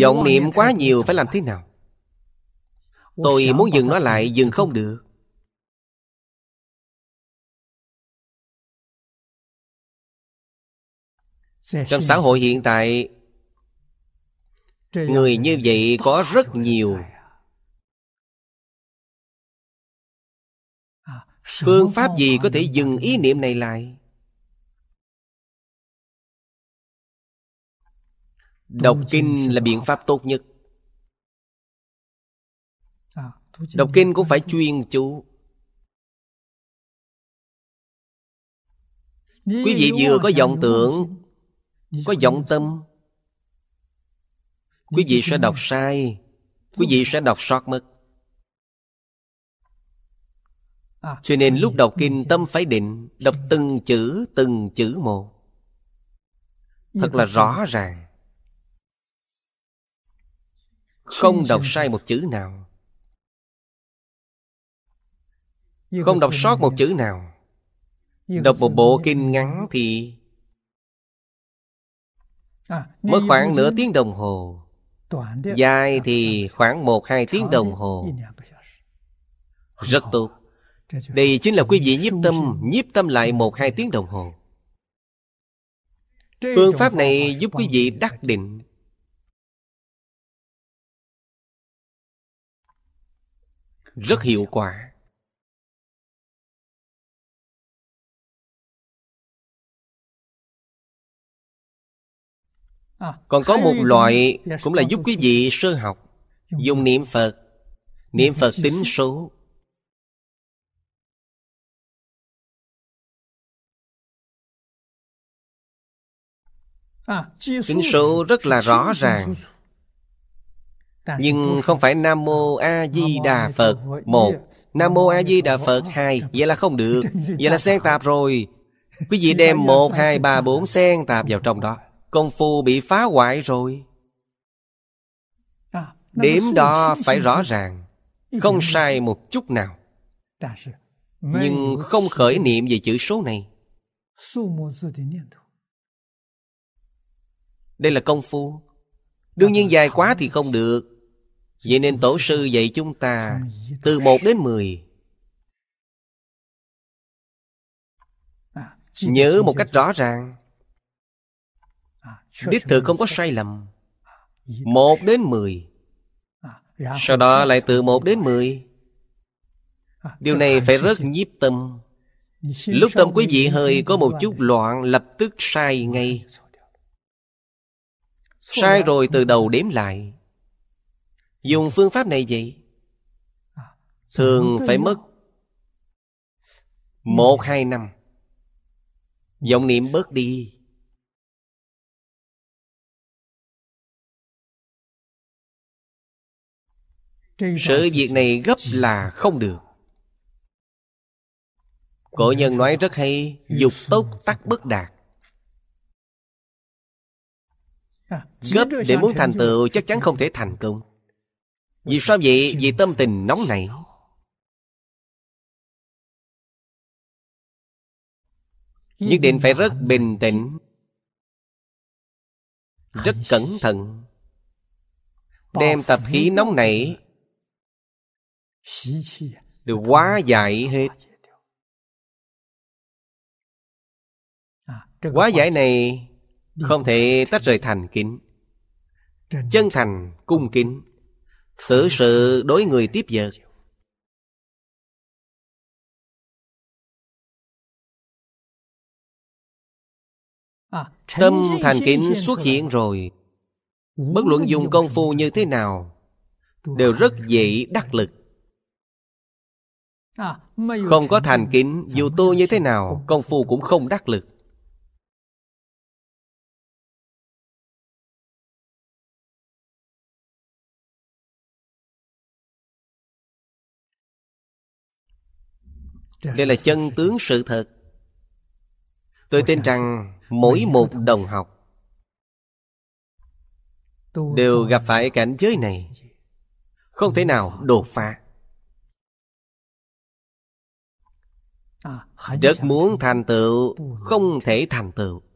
vọng niệm quá nhiều phải làm thế nào tôi muốn dừng nó lại dừng không được trong xã hội hiện tại người như vậy có rất nhiều à, phương pháp gì có thể dừng ý niệm này lại Đọc kinh là biện pháp tốt nhất à, Đọc kinh cũng phải chuyên chú Quý vị vừa có vọng tưởng Có vọng tâm Quý vị sẽ đọc sai Quý vị sẽ đọc sót mất à, Cho nên lúc đọc kinh tâm phải định Đọc từng chữ từng chữ một Thật là rõ ràng không đọc sai một chữ nào Không đọc sót một chữ nào Đọc một bộ kinh ngắn thì à, Mất khoảng nửa tiếng đồng hồ Dài thì khoảng một hai tiếng đồng hồ Rất tốt Đây chính là quý vị nhiếp tâm Nhiếp tâm lại một hai tiếng đồng hồ Phương pháp này giúp quý vị đắc định rất hiệu quả à, còn có một loại dạ, cũng là giúp quý vị sơ học dùng niệm phật niệm phật à, tính số tính số rất là rõ ràng nhưng không phải nam mô a di đà phật một nam mô a di đà phật hai vậy là không được vậy là xen tạp rồi quý vị đem một hai ba bốn xen tạp vào trong đó công phu bị phá hoại rồi à, điểm đó phải rõ ràng không sai một chút nào nhưng không khởi niệm về chữ số này đây là công phu đương nhiên dài quá thì không được Vậy nên tổ sư dạy chúng ta Từ một đến mười Nhớ một cách rõ ràng Đích thực không có sai lầm Một đến mười Sau đó lại từ một đến mười Điều này phải rất nhiếp tâm Lúc tâm quý vị hơi có một chút loạn Lập tức sai ngay Sai rồi từ đầu đếm lại Dùng ừ. phương pháp này vậy à, Thường phải mất ừ. Một hai năm vọng niệm bớt đi sự việc này gấp là không được cổ nhân nói rất hay dục tốc tắc bất đạt à, gấp để muốn thành tựu chắc chắn không thể thành công vì sao vậy? Vì tâm tình nóng này Nhất định phải rất bình tĩnh Rất cẩn thận Đem tập khí nóng nảy Được quá giải hết Quá giải này Không thể tách rời thành kính Chân thành cung kính Xử sự đối người tiếp vật à, Tâm thành kính xuất hiện rồi Bất luận dùng công phu như thế nào Đều rất dễ đắc lực à, Không có thành kính Dù tu như thế nào Công phu cũng không đắc lực đây là chân tướng sự thật tôi tin rằng mỗi một đồng học đều gặp phải cảnh giới này không thể nào đột phá à, rất muốn thành tựu không thể thành tựu